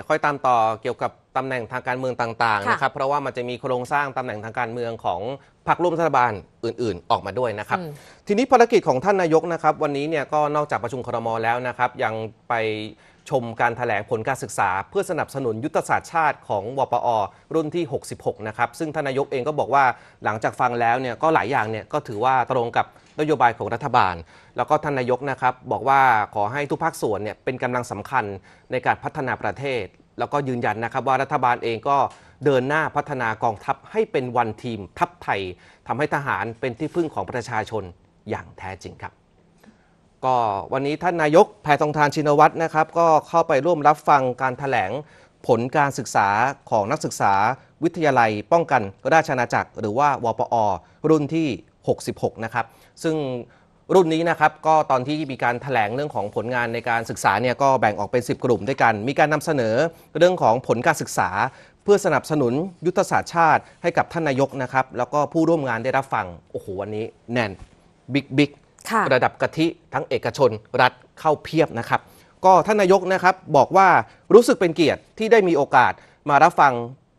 ดี๋ยวค่อยตามต่อเกี่ยวกับตำแหน่งทางการเมืองต่างๆนะครับ เพราะว่ามันจะมีโครงสร้างตำแหน่งทางการเมืองของพรรคร่วมรัฐบาลอื่นๆ ออกมาด้วยนะครับทีนี้ภารกิจของท่านนายกนะครับวันนี้เนี่ยก็นอกจากประชุมครมแล้วนะครับยังไปชมการถแถลงผลการศึกษา เพื่อสนับสนุนยุทธศาสตร์ชาติของ วปอ รุ่นที่ 66นะครับซึ่งท่านนายกเองก็บอกว่าหลังจากฟังแล้วเนี่ยก็หลายอย่างเนี่ยก็ถือว่าตรงกับนโยบายของรัฐบาล แล้วก็ท่านนายกนะครับบอกว่าขอให้ทุกภาคส่วนเนี่ยเป็นกำลังสำคัญในการพัฒนาประเทศ แล้วก็ยืนยันนะครับว่ารัฐบาลเองก็เดินหน้าพัฒนากองทัพให้เป็นวันทีมทัพไทย ทำให้ทหารเป็นที่พึ่งของประชาชนอย่างแท้จริงครับ ก็วันนี้ท่านนายกแพทองทานชินวัตรนะครับ ก็เข้าไปร่วมรับฟังการถแถลงผลการศึกษาของนักศึกษาวิทยาลัยป้องกันราชนาจักร หรือว่าวปอรุ่นที่6 6 นะครับ ซึ่งรุ่นนี้นะครับ ก็ตอนที่มีการถแถลงเรื่องของผลงานในการศึกษาเนี่ยก็แบ่งออกเป็น 10 กลุ่มด้วยกัน มีการนำเสนอเรื่องของผลการศึกษา เพื่อสนับสนุนยุทธศาสตร์ชาติให้กับท่านนายกนะครับ แล้วก็ผู้ร่วมงานได้รับฟัง โอ้โห วันนี้แน่นบิ๊กบิ๊กระดับกะทิทั้งเอกชนรัฐเข้าเพียบนะครับ ก็ท่านนายกนะครับบอกว่ารู้สึกเป็นเกียรติที่ได้มีโอกาสมารับฟัง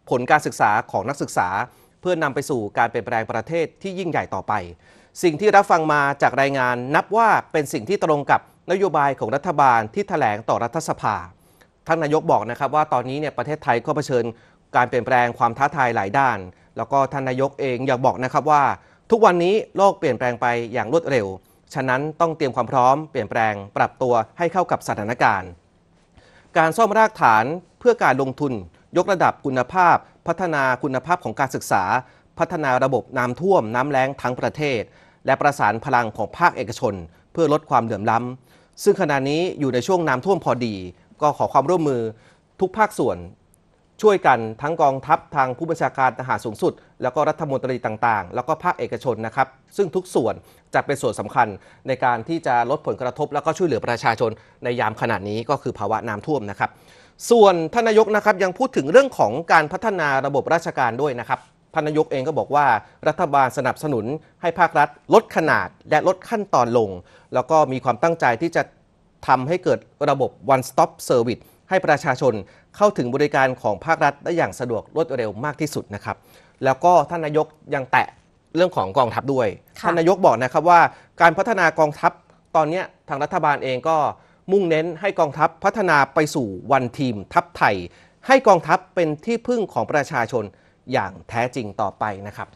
ผลการศึกษาของนักศึกษาเพื่อนนำไปสู่การเปลี่ยนแปลงประเทศที่ยิ่งใหญ่ต่อไป สิ่งที่รับฟังมาจากรายงานนับว่าเป็นสิ่งที่ตรงกับนโยบายของรัฐบาลที่ถแถลงต่อรัฐสภา ท่านนายกบอกนะครับ ว่าตอนนี้เนี่ยประเทศไทยก็เผชิญการเปลี่ยนแปลงความท้าทายหลายด้าน แล้วก็ท่านนายกเองอยากบอกนะครับว่า ทุกวันนี้โลกเปลี่ยนแปลงไปอย่างรวดเร็ว ฉะนั้นต้องเตรียมความพร้อม เปลี่ยนแปลงปรับตัวให้เข้ากับสถานการณ์ การซ่อมรากฐานเพื่อการลงทุนยกระดับคุณภาพ พัฒนาคุณภาพของการศึกษา พัฒนาระบบน้ำท่วมน้ำแล้งทั้งประเทศ และประสานพลังของภาคเอกชน เพื่อลดความเดือมล้ำซึ่งขณะนี้อยู่ในช่วงน้ำท่วมพอดี ก็ขอความร่วมมือทุกภาคส่วนช่วยกันทั้งกองทัพทางผู้บัญชาการทหารสูงสุด แล้วก็รัฐมนตรีต่างๆ แล้วก็ภาคเอกชนนะครับ ซึ่งทุกส่วนจะเป็นส่วนสำคัญในการที่จะลดผลกระทบแล้วก็ช่วยเหลือประชาชนในยามขนาดนี้ก็คือภาวะน้ำท่วมนะครับ ส่วนท่านายกนะครับยังพูดถึงเรื่องของการพัฒนาระบบราชการด้วยนะครับท่านนายกเองก็บอกว่า รัฐบาลสนับสนุน ให้ภาครัฐลดขนาด และลดขั้นตอนลง แล้วก็มีความตั้งใจที่จะทำให้เกิดระบบ one stop service ให้ประชาชนเข้าถึงบริการของภาครัฐได้อย่างสะดวกรวดเร็วมากที่สุดนะครับ แล้วก็ท่านนายกยังแตะเรื่องของกองทัพด้วย ท่านนายกบอกนะครับว่า การพัฒนากองทัพตอนนี้ทางรัฐบาลเองก็มุ่งเน้นให้กองทัพพัฒนาไปสู่วันทีม ทัพไทย ให้กองทัพเป็นที่พึ่งของประชาชนอย่างแท้จริงต่อไปนะครับ